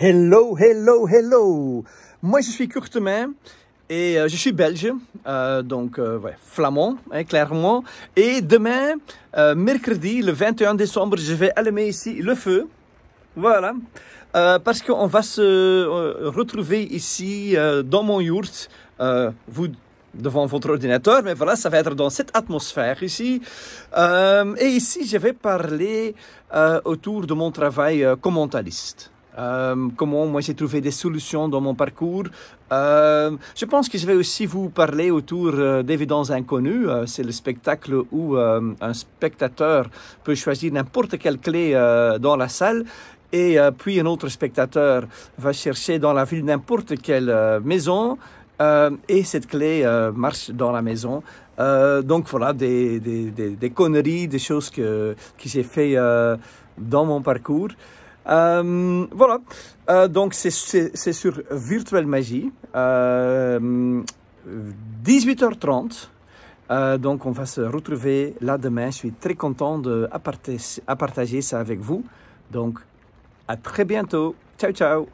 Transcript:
Hello, hello, hello. Moi, je suis Courtemin et euh, je suis belge, euh, donc euh, flamand, hein, clairement. Et demain, mercredi, le 21 décembre, je vais allumer ici le feu. Voilà. parce qu'on va se retrouver ici dans mon yurt. vous devant votre ordinateur, mais voilà, ça va être dans cette atmosphère ici. et ici, je vais parler autour de mon travail commentaliste. Euh, comment moi j'ai trouvé des solutions dans mon parcours. Euh, je pense que je vais aussi vous parler autour euh, d'évidences inconnues. C'est le spectacle où un spectateur peut choisir n'importe quelle clé dans la salle et puis un autre spectateur va chercher dans la ville n'importe quelle maison et cette clé marche dans la maison. donc voilà, des, conneries, des choses que, que j'ai fait dans mon parcours. Euh, voilà, euh, donc c'est sur Virtuelle Magie, 18h30. Euh, donc, on va se retrouver là demain. Je suis très content de partager ça avec vous. Donc, à très bientôt. Ciao, ciao.